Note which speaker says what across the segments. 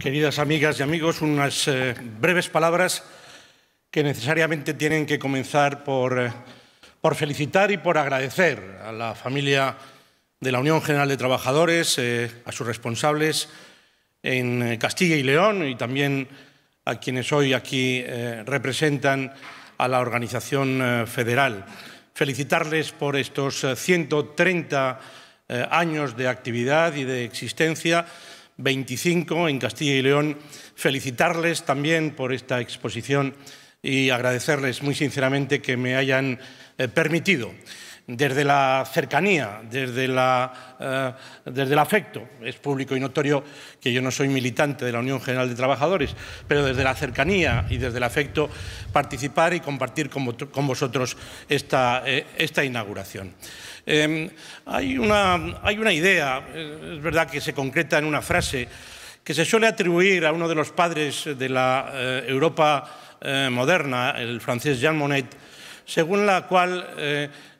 Speaker 1: Queridas amigas y amigos, unas eh, breves palabras que necesariamente tienen que comenzar eh, por, felicitar y por agradecer a la familia de la Unión General de Trabajadores, eh, a sus responsables en Castilla y León y también a quienes hoy aquí representan a la organización federal. Felicitarles por estos 130 años de actividad y de existencia 25 en Castilla y León. Felicitarles también por esta exposición y agradecerles muy sinceramente que me hayan eh, permitido desde la cercanía, eh, desde, el afecto. Es público y notorio que yo no soy militante de la Unión General de Trabajadores, pero desde la cercanía y desde el afecto participar y compartir con, vosotros esta, eh, inauguración. Em, hay, una, hay una idea, eh, es verdad que se concreta en una frase, que se suele atribuir a uno de los padres de la Europa moderna, el francés Jean Monnet, según la cual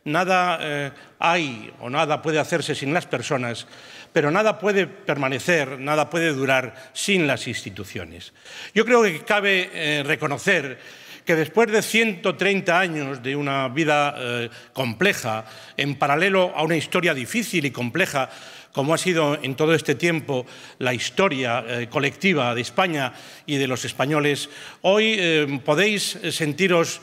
Speaker 1: nada eh, hay o nada puede hacerse sin las personas, pero nada puede permanecer, nada puede durar sin las instituciones. Yo creo que cabe eh, reconocer que después de 130 años de una vida eh, compleja, en paralelo a una historia difícil y compleja, como ha sido en todo este tiempo la historia eh, colectiva de España y de los españoles, hoy eh, podéis eh, sentiros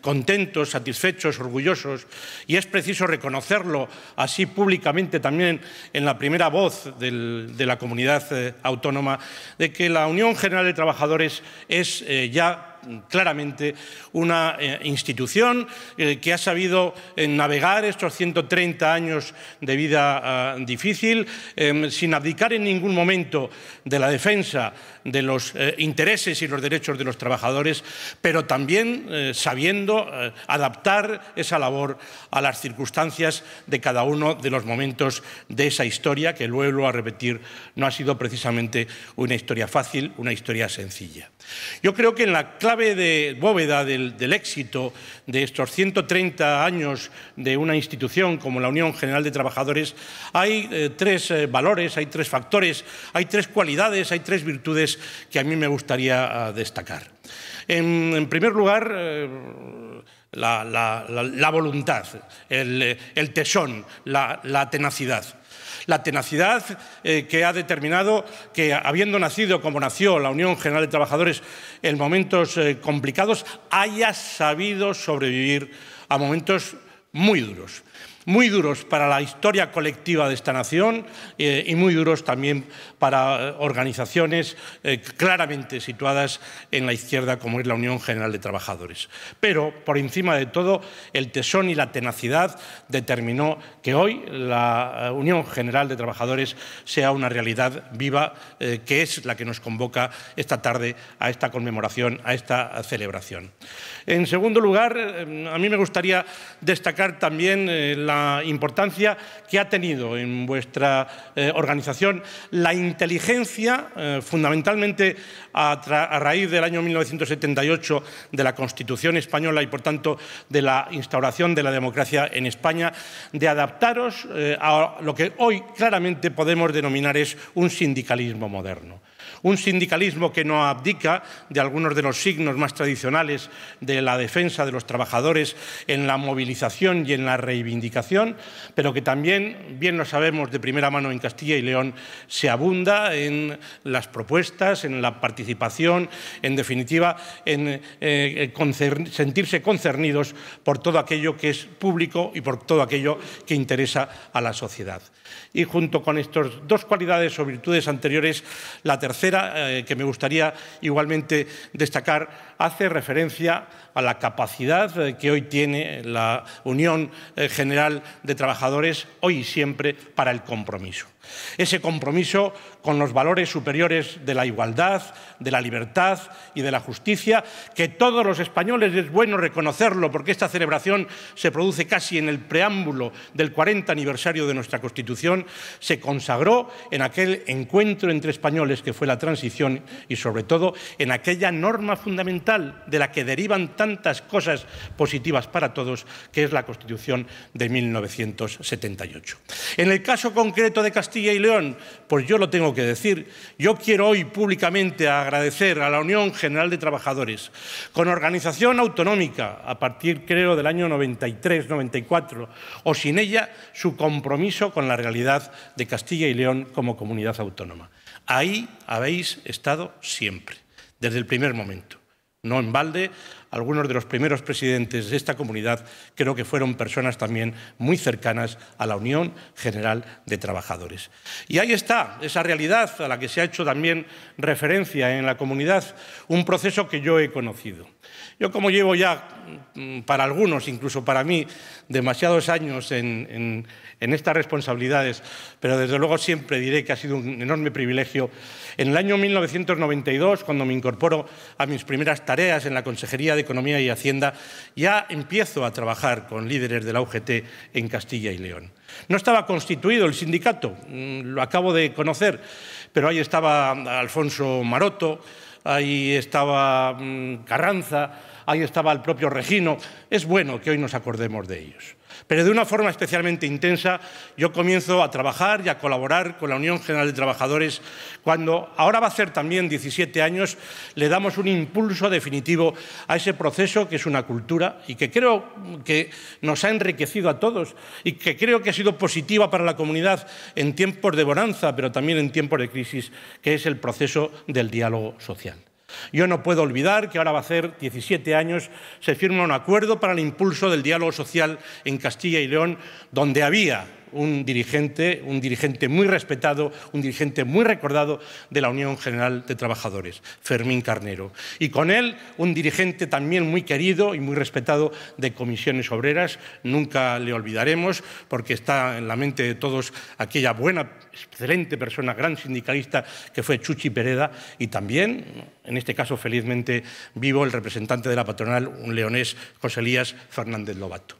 Speaker 1: contentos, satisfechos, orgullosos, y es preciso reconocerlo así públicamente también en la primera voz de la comunidad autónoma, de que la Unión General de Trabajadores es ya claramente una eh, institución eh, que ha sabido eh, navegar estos 130 años de vida ah, difícil sin abdicar en ningún momento de la defensa de los intereses y los derechos de los trabajadores, pero también sabiendo adaptar esa labor a las circunstancias de cada uno de los momentos de esa historia, que vuelvo a repetir, no ha sido precisamente una historia fácil, una historia sencilla. Yo creo que en la clave clave de bóveda del, éxito de estos 130 años de una institución como la Unión General de Trabajadores hay eh, tres eh, valores, hay tres factores, hay tres cualidades, hay tres virtudes que a mí me gustaría ah, destacar. En, primer lugar, eh, la, voluntad, el tesón, la tenacidad la tenacidad eh, que ha determinado que, habiendo nacido como nació la Unión General de Trabajadores en momentos eh, complicados, haya sabido sobrevivir a momentos muy duros muy duros para la historia colectiva de esta nación eh, y muy duros también para eh, organizaciones eh, claramente situadas en la izquierda como es la Unión General de Trabajadores. Pero, por encima de todo, el tesón y la tenacidad determinó que hoy la Unión General de Trabajadores sea una realidad viva que es la que nos convoca esta tarde a esta conmemoración, a esta celebración. En segundo lugar, a mí me gustaría destacar también la la importancia que ha tenido en vuestra eh, organización la inteligencia, eh, fundamentalmente a, raíz del año 1978 de la Constitución española y, por tanto, de la instauración de la democracia en España, de adaptaros eh, a lo que hoy claramente podemos denominar es un sindicalismo moderno. Un sindicalismo que no abdica de algunos de los signos más tradicionales de la defensa de los trabajadores en la movilización y en la reivindicación, pero que también, bien lo sabemos de primera mano en Castilla y León, se abunda en las propuestas, en la participación, en definitiva, en eh, eh, sentirse concernidos por todo aquello que es público y por todo aquello que interesa a la sociedad. Y junto con estas dos cualidades o virtudes anteriores, la tercera tercera eh, que me gustaría igualmente destacar hace referencia a la capacidad eh, que hoy tiene la Unión eh, General de Trabajadores, hoy y siempre, para el compromiso. Ese compromiso con los valores superiores de la igualdad, de la libertad y de la justicia, que todos los españoles, es bueno reconocerlo porque esta celebración se produce casi en el preámbulo del 40 aniversario de nuestra Constitución, se consagró en aquel encuentro entre españoles que fue la transición y sobre todo en aquella norma fundamental de la que derivan tantas cosas positivas para todos, que es la Constitución de 1978. En el caso concreto de Castilla y León, pues yo lo tengo que decir, yo quiero hoy públicamente agradecer a la Unión General de Trabajadores, con organización autonómica a partir creo del año 93-94 o sin ella su compromiso con la realidad de Castilla y León como comunidad autónoma. Ahí habéis estado siempre, desde el primer momento. No en balde algunos de los primeros presidentes de esta comunidad creo que fueron personas también muy cercanas a la Unión General de Trabajadores. Y ahí está esa realidad a la que se ha hecho también referencia en la comunidad, un proceso que yo he conocido. Yo como llevo ya, mm, para algunos, incluso para mí, demasiados años en, estas responsabilidades, pero desde luego siempre diré que ha sido un enorme privilegio, en el año 1992, cuando me incorporo a mis primeras tareas en la Consejería de Economía y Hacienda, ya empiezo a trabajar con líderes de la UGT en Castilla y León. No estaba constituido el sindicato, mm, lo acabo de conocer, pero ahí estaba Alfonso Maroto, ahí estaba mm, Carranza, ahí estaba el propio Regino. Es bueno que hoy nos acordemos de ellos. Pero de una forma especialmente intensa, yo comienzo a trabajar y a colaborar con la Unión General de Trabajadores cuando, ahora va a ser también 17 años, le damos un impulso definitivo a ese proceso que es una cultura y que creo que nos ha enriquecido a todos y que creo que ha sido positiva para la comunidad en tiempos de bonanza, pero también en tiempos de crisis, que es el proceso del diálogo social. Yo no puedo olvidar que ahora va a hacer 17 años se firma un acuerdo para el impulso del diálogo social en Castilla y León, donde había un dirigente, un dirigente muy respetado, un dirigente muy recordado de la Unión General de Trabajadores, Fermín Carnero. Y con él un dirigente también muy querido y muy respetado de comisiones obreras, nunca le olvidaremos porque está en la mente de todos aquella buena, excelente persona, gran sindicalista que fue Chuchi Pereda y también en este caso felizmente vivo, el representante de la patronal, un leonés, José Elías Fernández Lobato.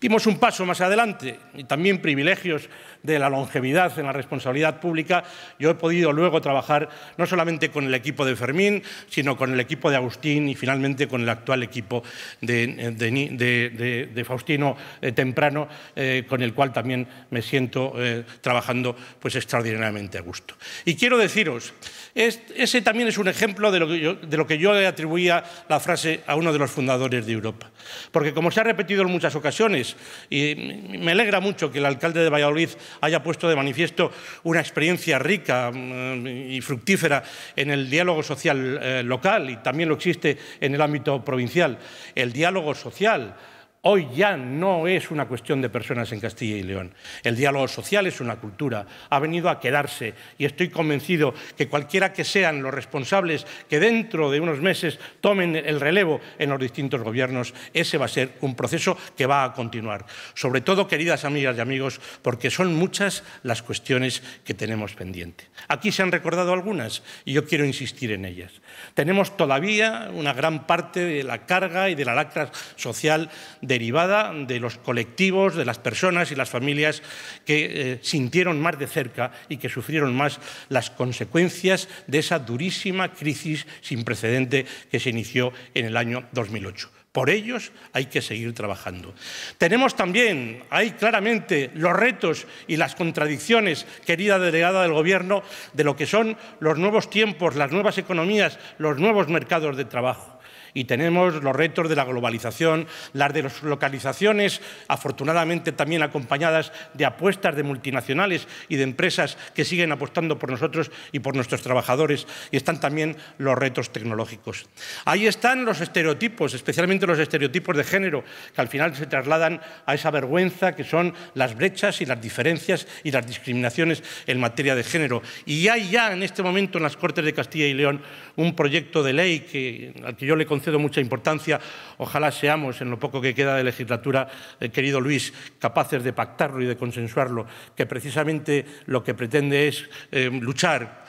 Speaker 1: Dimos un paso más adelante y también privilegios de la longevidad en la responsabilidad pública. Yo he podido luego trabajar no solamente con el equipo de Fermín, sino con el equipo de Agustín y finalmente con el actual equipo de, Faustino eh, Temprano, eh, con el cual también me siento eh, trabajando pues, extraordinariamente a gusto. Y quiero deciros, ese también es un ejemplo de de lo, que yo, le atribuía la frase a uno de los fundadores de Europa. Porque como se ha repetido en muchas ocasiones, y me alegra mucho que el alcalde de Valladolid haya puesto de manifiesto una experiencia rica mm, y fructífera en el diálogo social eh, local, y también lo existe en el ámbito provincial, el diálogo social hoy ya no es una cuestión de personas en Castilla y León. El diálogo social es una cultura, ha venido a quedarse y estoy convencido que cualquiera que sean los responsables que dentro de unos meses tomen el relevo en los distintos gobiernos, ese va a ser un proceso que va a continuar. Sobre todo, queridas amigas y amigos, porque son muchas las cuestiones que tenemos pendiente. Aquí se han recordado algunas y yo quiero insistir en ellas. Tenemos todavía una gran parte de la carga y de la lacra social derivada de los colectivos, de las personas y las familias que eh, sintieron más de cerca y que sufrieron más las consecuencias de esa durísima crisis sin precedente que se inició en el año 2008. Por ellos hay que seguir trabajando. Tenemos también, hay claramente los retos y las contradicciones, querida delegada del Gobierno, de lo que son los nuevos tiempos, las nuevas economías, los nuevos mercados de trabajo y tenemos los retos de la globalización, las de las localizaciones, afortunadamente también acompañadas de apuestas de multinacionales y de empresas que siguen apostando por nosotros y por nuestros trabajadores, y están también los retos tecnológicos. Ahí están los estereotipos, especialmente los estereotipos de género, que al final se trasladan a esa vergüenza que son las brechas y las diferencias y las discriminaciones en materia de género. Y hay ya en este momento en las Cortes de Castilla y León un proyecto de ley que, al que yo le concedo de mucha importancia. Ojalá seamos, en lo poco que queda de legislatura, eh, querido Luis, capaces de pactarlo y de consensuarlo, que precisamente lo que pretende es eh, luchar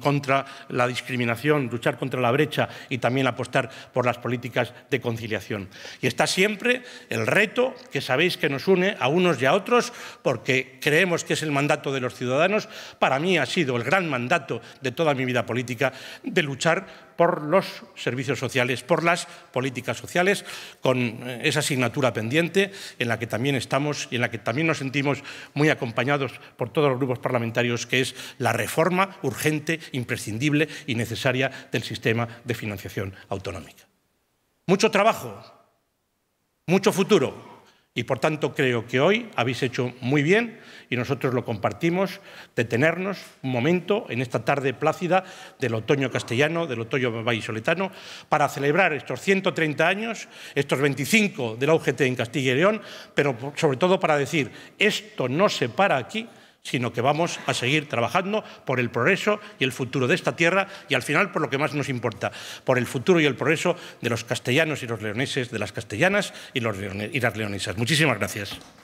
Speaker 1: contra la discriminación, luchar contra la brecha y también apostar por las políticas de conciliación. Y está siempre el reto que sabéis que nos une a unos y a otros, porque creemos que es el mandato de los ciudadanos. Para mí ha sido el gran mandato de toda mi vida política de luchar por los servicios sociales, por las políticas sociales, con eh, esa asignatura pendiente en la que también estamos y en la que también nos sentimos muy acompañados por todos los grupos parlamentarios, que es la reforma urgente, imprescindible y necesaria del sistema de financiación autonómica. Mucho trabajo, mucho futuro. Y por tanto creo que hoy habéis hecho muy bien y nosotros lo compartimos, detenernos un momento en esta tarde plácida del otoño castellano, del otoño vallisoletano, para celebrar estos 130 años, estos 25 de la UGT en Castilla y León, pero sobre todo para decir, esto no se para aquí, sino que vamos a seguir trabajando por el progreso y el futuro de esta tierra y al final por lo que más nos importa, por el futuro y el progreso de los castellanos y los leoneses, de las castellanas y, los las leonesas. Muchísimas gracias.